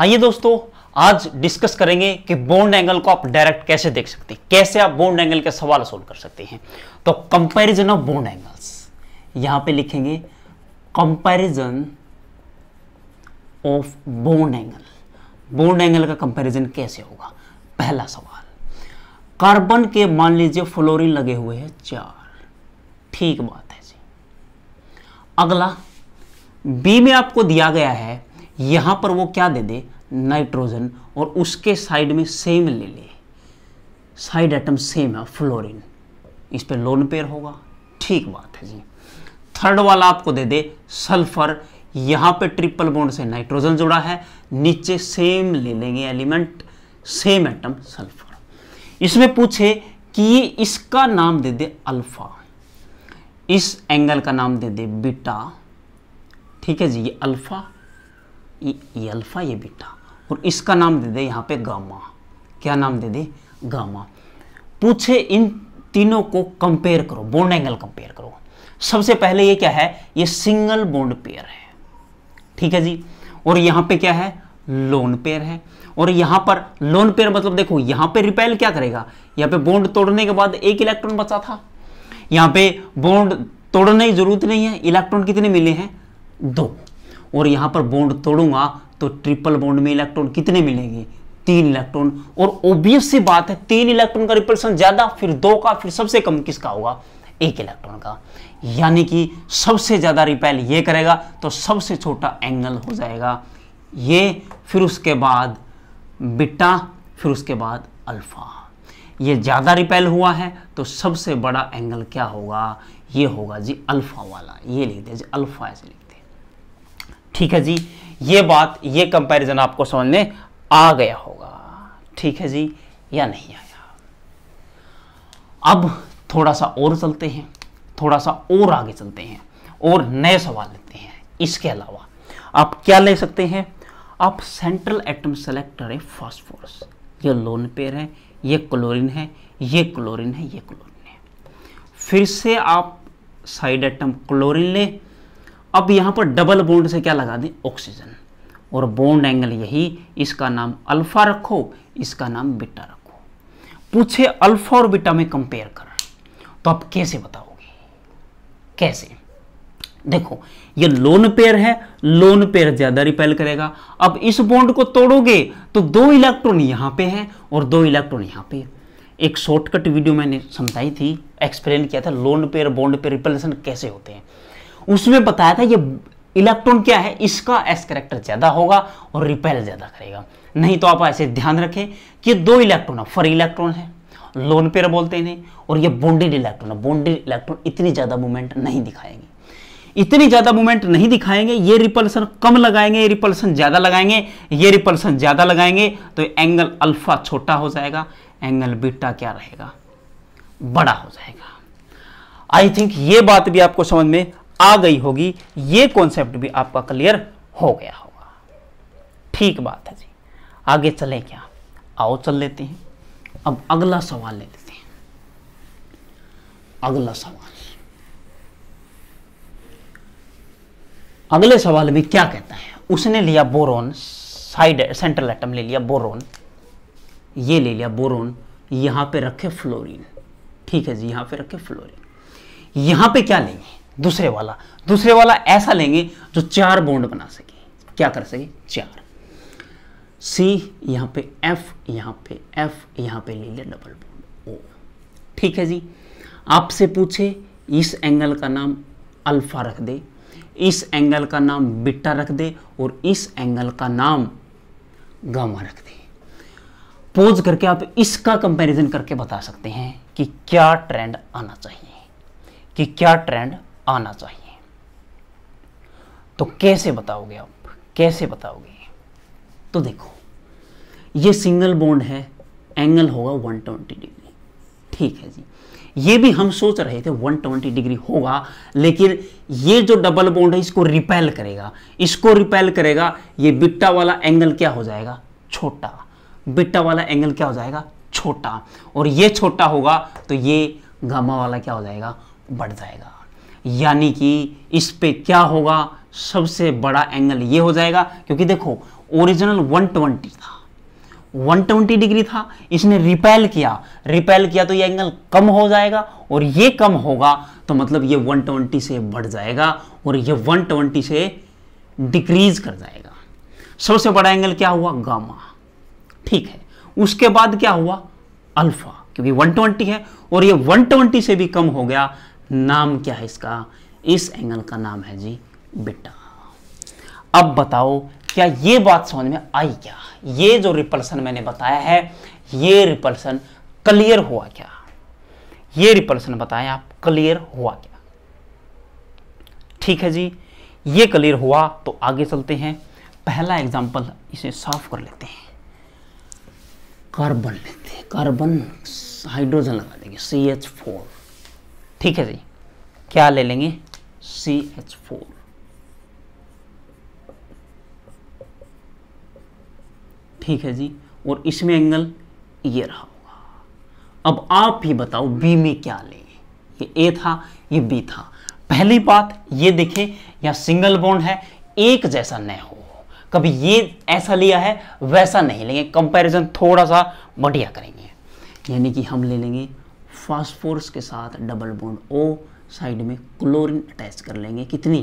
आइए दोस्तों आज डिस्कस करेंगे कि बोन्ड एंगल को आप डायरेक्ट कैसे देख सकते हैं कैसे आप बोन्ड एंगल के सवाल सोल्व कर सकते हैं तो कंपैरिजन ऑफ बोन्ड एंगल्स यहां पे लिखेंगे comparison of bond angle bond angle का कंपैरिजन कैसे होगा पहला सवाल कार्बन के मान लीजिए फ्लोरीन लगे हुए हैं चार ठीक बात है जी अगला बी में आपको दिया गया है यहां पर वो क्या दे दे नाइट्रोजन और उसके साइड में सेम ले ले साइड एटम सेम है फ्लोरीन इस पर लोन पेयर होगा ठीक बात है जी थर्ड वाला आपको दे दे सल्फर यहाँ पे ट्रिपल बॉन्ड से नाइट्रोजन जुड़ा है नीचे सेम ले लेंगे एलिमेंट सेम एटम सल्फर इसमें पूछे कि इसका नाम दे दे अल्फा इस एंगल का नाम दे दे बीटा ठीक है जी ये अल्फा ये अल्फ़ा ये बीटा और इसका नाम दे दे यहाँ पे गामा क्या नाम दे दे गामा पूछे इन तीनों को कंपेयर करो बोन्ड एंगल कंपेयर करो सबसे पहले ये क्या है ये सिंगल बोन्ड पेयर है ठीक है जी और यहाँ पे क्या है लोन पेयर है और यहाँ पर लोन पेयर मतलब देखो यहाँ पे रिपेल क्या करेगा यहाँ पे बोन्ड तोड़ने के बाद एक इलेक्ट्रॉन बचा था यहाँ पे बोन्ड तोड़ने की जरूरत नहीं है इलेक्ट्रॉन कितने मिले हैं दो और यहाँ पर बॉन्ड तोड़ूंगा तो ट्रिपल बॉन्ड में इलेक्ट्रॉन कितने मिलेंगे तीन इलेक्ट्रॉन और ओबियस सी बात है तीन इलेक्ट्रॉन का रिपल्सन ज्यादा फिर दो का फिर सबसे कम किसका होगा एक इलेक्ट्रॉन का यानी कि सबसे ज़्यादा रिपेल ये करेगा तो सबसे छोटा एंगल हो जाएगा ये फिर उसके बाद बिटा फिर उसके बाद अल्फा ये ज़्यादा रिपेल हुआ है तो सबसे बड़ा एंगल क्या होगा ये होगा जी अल्फा वाला ये लिख दिया जी अल्फा ऐसे लिख ठीक है जी ये बात ये कंपैरिजन आपको समझ में आ गया होगा ठीक है जी या नहीं आया अब थोड़ा सा और चलते हैं थोड़ा सा और आगे चलते हैं और नए सवाल लेते हैं इसके अलावा आप क्या ले सकते हैं आप सेंट्रल एटम सेलेक्टर है फॉस्फोरस ये लोन पेयर है ये क्लोरीन है ये क्लोरीन है ये क्लोरीन है फिर से आप साइड एटम क्लोरीन लें अब यहाँ पर डबल बोन्ड से क्या लगा दें ऑक्सीजन और बोन्ड एंगल यही इसका नाम अल्फा रखो इसका नाम बिटा रखो पूछे अल्फा और बिटा में कंपेयर कर तो आप कैसे बताओगे कैसे देखो ये लोन पेयर है लोन पेयर ज्यादा रिपेल करेगा अब इस बॉन्ड को तोड़ोगे तो दो इलेक्ट्रॉन यहां पे हैं और दो इलेक्ट्रॉन यहां पे एक शॉर्टकट वीडियो मैंने समझाई थी एक्सप्लेन किया था लोन पेयर बॉन्ड पे रिपेलेशन कैसे होते हैं उसमें बताया था ये इलेक्ट्रॉन क्या है इसका एस करेक्टर ज़्यादा होगा और रिपेल ज़्यादा करेगा नहीं तो आप ऐसे ध्यान रखें कि दो इलेक्ट्रॉन फर इलेक्ट्रॉन है लोन पेयर बोलते हैं और ये बोन्डेड इलेक्ट्रॉन है बोन्डेड इलेक्ट्रॉन इतनी ज़्यादा मूवमेंट नहीं दिखाएंगे इतनी ज़्यादा मूवमेंट नहीं दिखाएंगे ये रिपल्सन कम लगाएंगे ये रिपल्सन ज़्यादा लगाएंगे ये रिपल्सन ज़्यादा लगाएंगे तो एंगल अल्फा छोटा हो जाएगा एंगल बीटा क्या रहेगा बड़ा हो जाएगा आई थिंक ये बात भी आपको समझ में आ गई होगी ये कॉन्सेप्ट भी आपका क्लियर हो गया होगा ठीक बात है जी आगे चले क्या आओ चल लेते हैं अब अगला सवाल ले लेते हैं अगला सवाल अगले सवाल में क्या कहता है उसने लिया बोरोन साइड सेंट्रल एटम ले लिया बोरोन ये ले लिया बोरोन यहां पे रखे फ्लोरीन ठीक है जी यहां पे रखे फ्लोरीन यहां पे क्या लेंगे दूसरे वाला दूसरे वाला ऐसा लेंगे जो चार बॉन्ड बना सके क्या कर सके चार सी यहां पे एफ यहां पे एफ यहां पे ले लिया डबल बॉन्ड ओ ठीक है जी आपसे पूछे इस एंगल का नाम अल्फा रख दे इस एंगल का नाम बिट्टा रख दे और इस एंगल का नाम गामा रख दे पोज करके आप इसका कंपैरिजन करके बता सकते हैं कि क्या ट्रेंड आना चाहिए कि क्या ट्रेंड आना चाहिए तो कैसे बताओगे आप कैसे बताओगे तो देखो ये सिंगल बोन्ड है एंगल होगा 120 डिग्री ठीक है जी ये भी हम सोच रहे थे 120 डिग्री होगा लेकिन ये जो डबल बोन्ड है इसको रिपेल करेगा इसको रिपेल करेगा ये बिट्टा वाला एंगल क्या हो जाएगा छोटा बिट्टा वाला एंगल क्या हो जाएगा छोटा और ये छोटा होगा तो ये गामा वाला क्या हो जाएगा बढ़ जाएगा यानी कि इस पे क्या होगा सबसे बड़ा एंगल ये हो जाएगा क्योंकि देखो ओरिजिनल 120 था 120 डिग्री था इसने रिपेल किया रिपेल किया तो ये एंगल कम हो जाएगा और ये कम होगा तो मतलब ये 120 से बढ़ जाएगा और ये 120 से डिक्रीज कर जाएगा सबसे बड़ा एंगल क्या हुआ गामा ठीक है उसके बाद क्या हुआ अल्फा क्योंकि 120 है और ये 120 से भी कम हो गया नाम क्या है इसका इस एंगल का नाम है जी बीटा अब बताओ क्या ये बात समझ में आई क्या ये जो रिपल्सन मैंने बताया है ये रिपल्सन क्लियर हुआ क्या ये रिपल्सन बताएं आप क्लियर हुआ क्या ठीक है जी ये क्लियर हुआ तो आगे चलते हैं पहला एग्जाम्पल इसे साफ कर लेते हैं कार्बन लेते हैं कार्बन हाइड्रोजन लगा देंगे सी एच फोर ठीक है जी क्या ले लेंगे सी एच फोर ठीक है जी और इसमें एंगल ये रहा होगा अब आप ही बताओ बी में क्या लेंगे ये ए था ये बी था पहली बात ये देखें या सिंगल बॉन्ड है एक जैसा न हो कभी ये ऐसा लिया है वैसा नहीं लेंगे कंपैरिजन थोड़ा सा बढ़िया करेंगे यानी कि हम ले लेंगे फास्फोरस के साथ डबल बॉन्ड ओ साइड में क्लोरीन अटैच कर लेंगे कितनी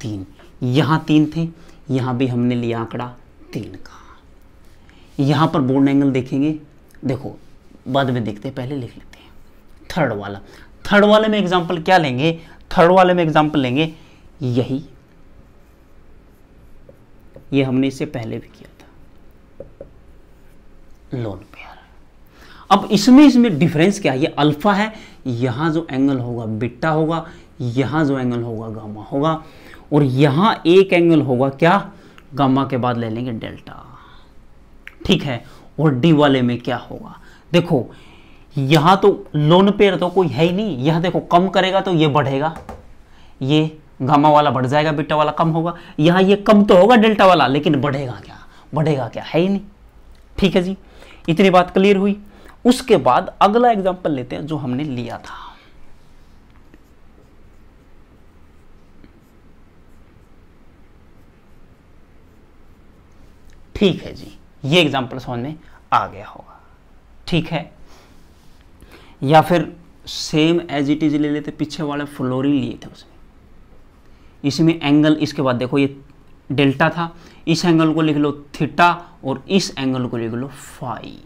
तीन यहाँ तीन थे यहाँ भी हमने लिया आंकड़ा तीन का यहाँ पर बॉन्ड एंगल देखेंगे देखो बाद में देखते हैं पहले लिख लेते हैं थर्ड वाला थर्ड वाले में एग्जाम्पल क्या लेंगे थर्ड वाले में एग्जाम्पल लेंगे यही ये हमने इसे पहले भी किया था लोन पे अब इसमें इसमें डिफरेंस क्या है ये अल्फा है यहाँ जो एंगल होगा बिट्टा होगा यहाँ जो एंगल होगा गामा होगा और यहाँ एक एंगल होगा क्या गामा के बाद ले लेंगे डेल्टा ठीक है और डी वाले में क्या होगा देखो यहाँ तो लोन पेयर तो कोई है ही नहीं यह देखो कम करेगा तो ये बढ़ेगा ये गामा वाला बढ़ जाएगा बिट्टा वाला कम होगा यहाँ ये कम तो होगा डेल्टा वाला लेकिन बढ़ेगा क्या बढ़ेगा क्या है ही नहीं ठीक है जी इतनी बात क्लियर हुई उसके बाद अगला एग्जाम्पल लेते हैं जो हमने लिया था ठीक है जी ये एग्जाम्पल समझ में आ गया होगा ठीक है या फिर सेम एज इट इज ले लेते पीछे वाले फ्लोरिन लिए थे उसमें इसमें एंगल इसके बाद देखो ये डेल्टा था इस एंगल को लिख लो थीटा और इस एंगल को लिख लो फाइव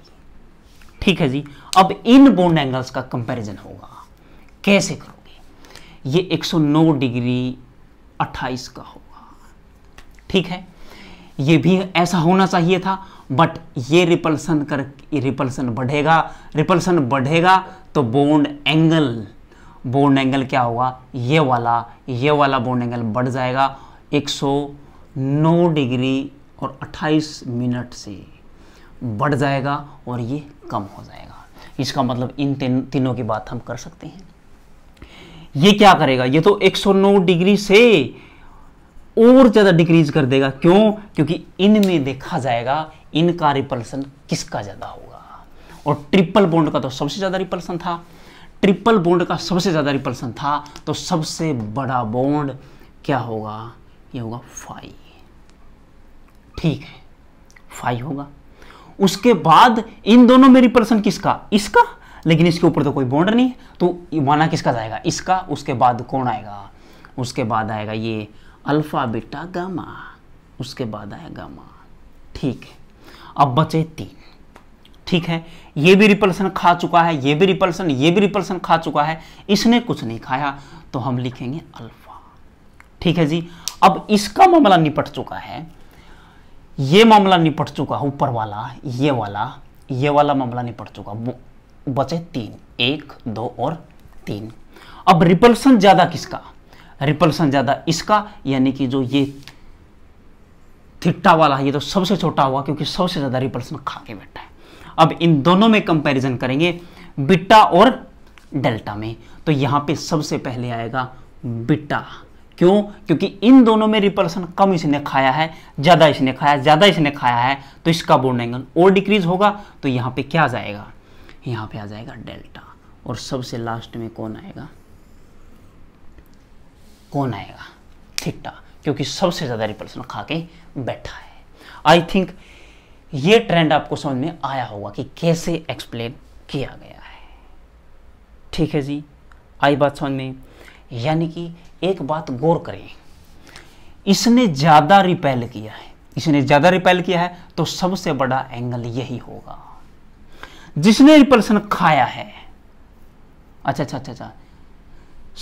ठीक है जी अब इन बोन्ड एंगल्स का कंपैरिजन होगा कैसे करोगे ये 109 डिग्री 28 का होगा ठीक है ये भी ऐसा होना चाहिए था बट ये रिपल्सन कर रिपल्सन बढ़ेगा रिपल्सन बढ़ेगा तो बोन्ड एंगल बोन्ड एंगल क्या होगा ये वाला ये वाला बॉन्ड एंगल बढ़ जाएगा 109 डिग्री और 28 मिनट से बढ़ जाएगा और ये कम हो जाएगा इसका मतलब इन तीन तीनों की बात हम कर सकते हैं ये क्या करेगा ये तो 109 डिग्री से और ज़्यादा डिक्रीज कर देगा क्यों क्योंकि इनमें देखा जाएगा इनका रिपल्सन किसका ज़्यादा होगा और ट्रिपल बॉन्ड का तो सबसे ज़्यादा रिपल्सन था ट्रिपल बोंड का सबसे ज़्यादा रिपल्सन था तो सबसे बड़ा बॉन्ड क्या होगा ये होगा फाइव ठीक है फाइव होगा उसके बाद इन दोनों में रिपल्सन किसका इसका लेकिन इसके ऊपर तो कोई बॉन्ड नहीं तो माना किसका जाएगा इसका उसके बाद कौन आएगा उसके बाद आएगा ये अल्फा बीटा गामा उसके बाद आया गामा ठीक है अब बचे तीन ठीक है ये भी रिपल्सन खा चुका है ये भी रिपल्सन ये भी रिपल्सन खा चुका है इसने कुछ नहीं खाया तो हम लिखेंगे अल्फा ठीक है जी अब इसका मामला निपट चुका है ये मामला निपट चुका ऊपर वाला ये वाला ये वाला मामला निपट चुका बचे तीन एक दो और तीन अब रिपल्सन ज़्यादा किसका रिपल्सन ज़्यादा इसका यानी कि जो ये थिट्टा वाला है ये तो सबसे छोटा हुआ क्योंकि सबसे ज़्यादा रिपल्सन खा के बैठा है अब इन दोनों में कंपैरिजन करेंगे बिट्टा और डेल्टा में तो यहां पे सबसे पहले आएगा बिट्टा क्यों क्योंकि इन दोनों में रिपल्सन कम इसने खाया है ज़्यादा इसने खाया ज़्यादा इसने खाया है तो इसका बोर्ड एंगल और डिक्रीज होगा तो यहाँ पे क्या आ जाएगा यहाँ पे आ जाएगा डेल्टा और सबसे लास्ट में कौन आएगा कौन आएगा थिट्टा क्योंकि सबसे ज़्यादा रिपल्सन खा के बैठा है आई थिंक ये ट्रेंड आपको समझ में आया होगा कि कैसे एक्सप्लेन किया गया है ठीक है जी आई बात समझ में यानी कि एक बात गौर करें इसने ज़्यादा रिपेल किया है इसने ज़्यादा रिपेल किया है तो सबसे बड़ा एंगल यही होगा जिसने रिपल्सन खाया है अच्छा अच्छा अच्छा, अच्छा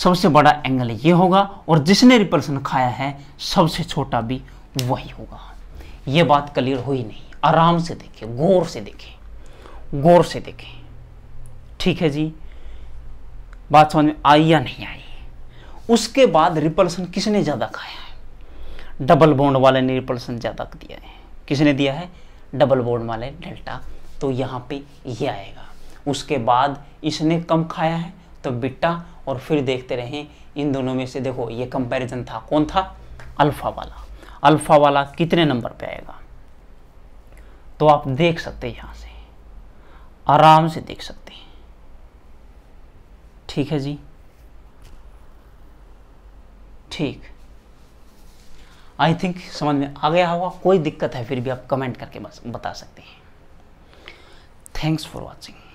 सबसे बड़ा एंगल ये होगा और जिसने रिपल्सन खाया है सबसे छोटा भी वही होगा यह बात क्लियर हुई नहीं आराम से देखें गौर से देखें गौर से देखें ठीक है जी बात समझ में आई या नहीं आई उसके बाद रिपल्सन किसने ज़्यादा खाया है डबल बॉन्ड वाले ने रिपल्सन ज़्यादा दिया है किसने दिया है डबल बॉन्ड वाले डेल्टा तो यहाँ पे ये आएगा उसके बाद इसने कम खाया है तो बिट्टा और फिर देखते रहें इन दोनों में से देखो ये कंपैरिजन था कौन था अल्फ़ा वाला अल्फ़ा वाला कितने नंबर पे आएगा तो आप देख सकते हैं यहाँ से आराम से देख सकते हैं ठीक है जी ठीक आई थिंक समझ में आ गया होगा कोई दिक्कत है फिर भी आप कमेंट करके बस बता सकते हैं थैंक्स फॉर वॉचिंग